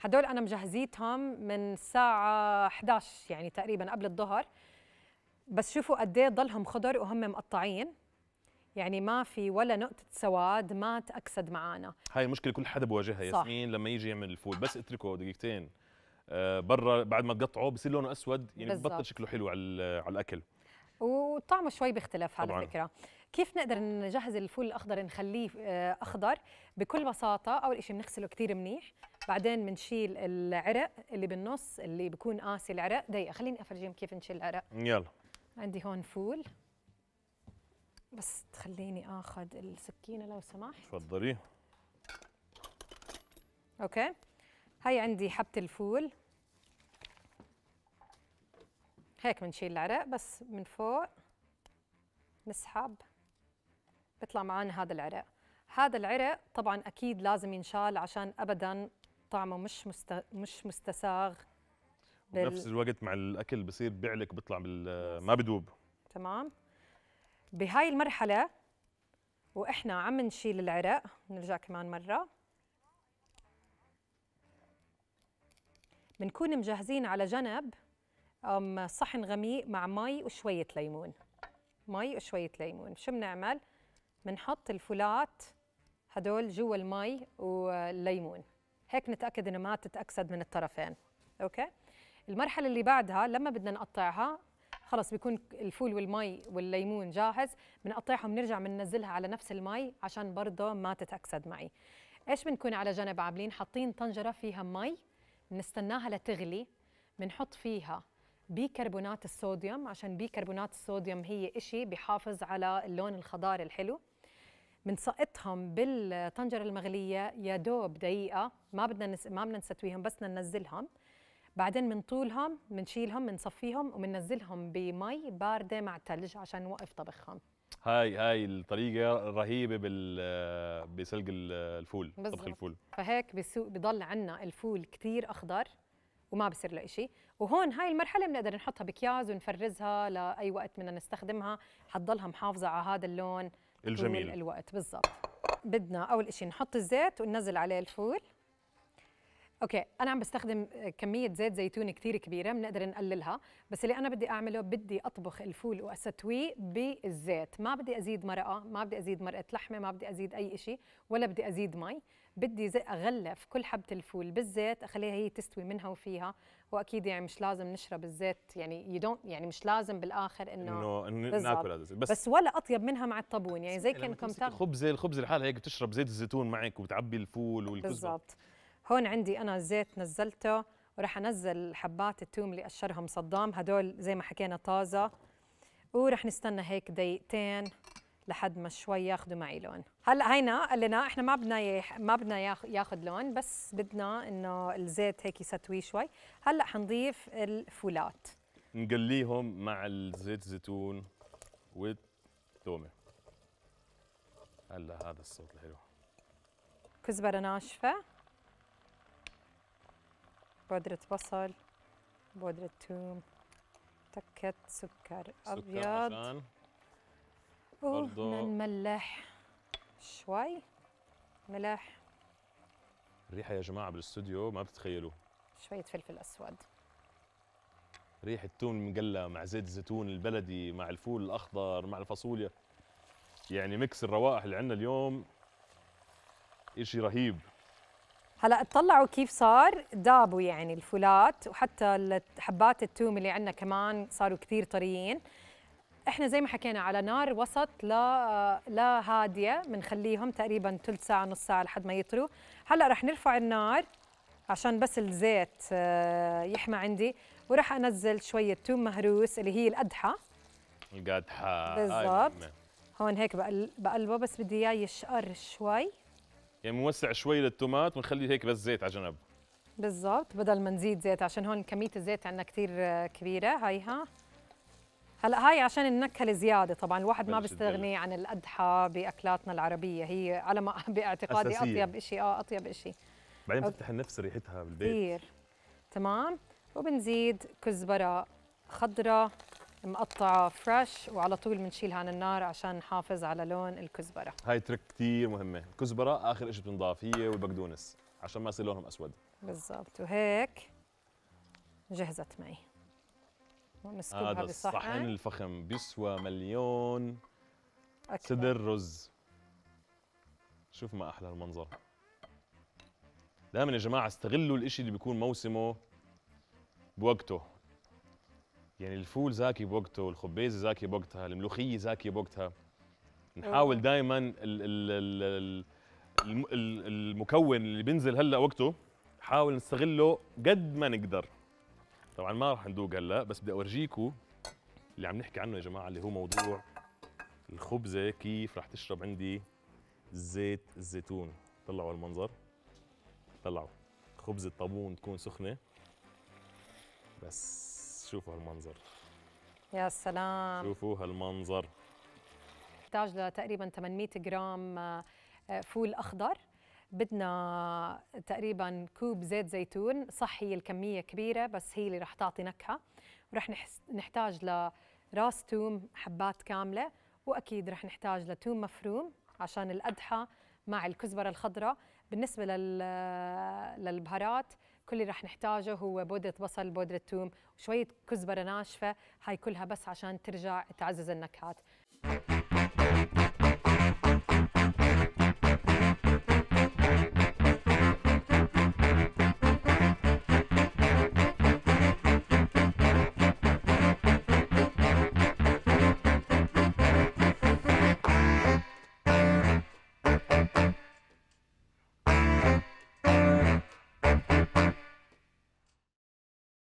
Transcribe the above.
هدول انا مجهزيتهم من الساعه 11 يعني تقريبا قبل الظهر بس شوفوا قد ايه ضلهم خضر وهم مقطعين يعني ما في ولا نقطة سواد ما تأكسد معانا هاي المشكلة كل حدا بواجهها ياسمين لما يجي يعمل الفول بس اتركه دقيقتين آه برا بعد ما تقطعه بصير لونه اسود يعني ببطل شكله حلو على على الاكل وطعمه شوي بيختلف على فكره كيف نقدر نجهز الفول الاخضر نخليه آه، اخضر بكل بساطه اول شيء بنغسله كثير منيح بعدين بنشيل العرق اللي بالنص اللي بيكون قاسي العرق دقيقه خليني افرجيهم كيف نشيل العرق يلا عندي هون فول بس تخليني اخذ السكينه لو سمحت تفضلي اوكي هاي عندي حبه الفول هيك بنشيل العرق بس من فوق نسحب بيطلع معانا هذا العرق هذا العرق طبعا اكيد لازم ينشال عشان ابدا طعمه مش مست... مش مستساغ بال... بنفس الوقت مع الاكل بصير بيعلك بيطلع بال... ما بدوب تمام بهاي المرحله واحنا عم نشيل العرق نرجع كمان مره بنكون مجهزين على جنب صحن غميق مع مي وشويه ليمون مي وشويه ليمون شو بنعمل بنحط الفولات هدول جوا المي والليمون هيك نتاكد انه ما تتاكسد من الطرفين اوكي المرحله اللي بعدها لما بدنا نقطعها خلص بيكون الفول والمي والليمون جاهز بنقطعهم بنرجع بننزلها على نفس المي عشان برضه ما تتاكسد معي ايش بنكون على جنب عاملين حاطين طنجره فيها مي بنستناها لتغلي بنحط فيها بيكربونات الصوديوم عشان بيكربونات الصوديوم هي إشي بحافظ على اللون الخضار الحلو من سقطهم بالطنجره المغليه يا دوب دقيقه ما بدنا نس... ما بدنا نستويهم بس ننزلهم بعدين من طولهم بنشيلهم بنصفيهم وبننزلهم بمي بارده مع ثلج عشان نوقف طبخهم هاي هاي الطريقه رهيبه بال بسلق الفول بالزبط. طبخ الفول فهيك بسوق بضل عندنا الفول كثير اخضر وما بصير له شيء وهون هاي المرحله بنقدر نحطها بكياز ونفرزها لاي وقت بدنا نستخدمها حتضلها محافظه على هذا اللون الجميل الوقت بالضبط بدنا اول شيء نحط الزيت وننزل عليه الفول اوكي انا عم بستخدم كميه زيت زيتون كثير كبيره بنقدر نقللها بس اللي انا بدي اعمله بدي اطبخ الفول واستويه بالزيت ما بدي ازيد مرقه ما بدي ازيد مرقه لحمه ما بدي ازيد اي شيء ولا بدي ازيد مي بدي اغلف كل حبه الفول بالزيت اخليها هي تستوي منها وفيها واكيد يعني مش لازم نشرب الزيت يعني يو يعني مش لازم بالاخر انه انه ناكل هذا الزيت بس, بس ولا اطيب منها مع الطابون يعني زي كانكم تاخذ خبزه الخبزه لحالها هيك بتشرب زيت الزيتون معك وبتعبي الفول والكزبره بالضبط هون عندي انا الزيت نزلته وراح انزل حبات التوم اللي قشرهم صدام هدول زي ما حكينا طازه وراح نستنى هيك دقيقتين لحد ما شوي ياخذوا معي لون هلا هينا قال لنا احنا ما بدنا يح... ما بدنا ياخذ لون بس بدنا انه الزيت هيك يستوي شوي هلا حنضيف الفولات نقليهم مع الزيت زيتون والثومه هلا هذا الصوت الحلو كزبره ناشفه بودره بصل بودره ثوم تكه سكر ابيض سكر برضه نملح شوي ملح الريحه يا جماعه بالاستوديو ما بتتخيلوا شويه فلفل اسود ريحه توم المقلى مع زيت الزيتون البلدي مع الفول الاخضر مع الفاصوليا يعني ميكس الروائح اللي عندنا اليوم شيء رهيب هلا اطلعوا كيف صار دابوا يعني الفولات وحتى حبات التوم اللي عندنا كمان صاروا كثير طريين احنا زي ما حكينا على نار وسط لا لا هاديه بنخليهم تقريبا ثلث ساعه نص ساعه لحد ما يطروا هلا رح نرفع النار عشان بس الزيت آه، يحمى عندي وراح انزل شويه توم مهروس اللي هي القدحه القدحه بالضبط هون هيك بقلبه بس بدي اياه يشقر شوي يعني بنوسع شوي للتومات ونخلي هيك بس زيت على جنب بالضبط بدل ما نزيد زيت عشان هون كميه الزيت عندنا كثير آه، كبيره هاي ها هلا هاي عشان النكهه الزياده طبعا الواحد ما بيستغني عن القدحه باكلاتنا العربيه هي على ما باعتقادي أساسية. اطيب شيء اه اطيب شيء بعدين بتفتح النفس ريحتها بالبيت كثير تمام وبنزيد كزبره خضراء مقطعه فريش وعلى طول بنشيلها عن النار عشان نحافظ على لون الكزبره هاي ترك كثير مهمه الكزبره اخر شيء بتنضاف هي والبقدونس عشان ما يصير لونهم اسود بالضبط وهيك جهزت معي ونسكبها هذا الصحن الفخم بيسوى مليون أكبر. صدر رز شوف ما احلى المنظر دائما يا جماعه استغلوا الاشي اللي بيكون موسمه بوقته يعني الفول زاكي بوقته الخبيزه زاكي بوقتها الملوخيه زاكي بوقتها نحاول دائما المكون اللي بينزل هلا وقته نحاول نستغله قد ما نقدر طبعا ما راح ندوق هلا بس بدي اورجيكم اللي عم نحكي عنه يا جماعه اللي هو موضوع الخبزه كيف راح تشرب عندي زيت الزيتون طلعوا المنظر طلعوا خبز الطابون تكون سخنه بس شوفوا هالمنظر يا سلام شوفوا هالمنظر تحتاج لتقريبا 800 جرام آه، فول اخضر بدنا تقريبا كوب زيت زيتون صحي الكمية كبيرة بس هي اللي رح تعطي نكهة ورح نحتاج لراس توم حبات كاملة وأكيد رح نحتاج لتوم مفروم عشان القدحة مع الكزبرة الخضراء بالنسبة للبهارات كل اللي رح نحتاجه هو بودرة بصل بودرة ثوم وشوية كزبرة ناشفة هاي كلها بس عشان ترجع تعزز النكهات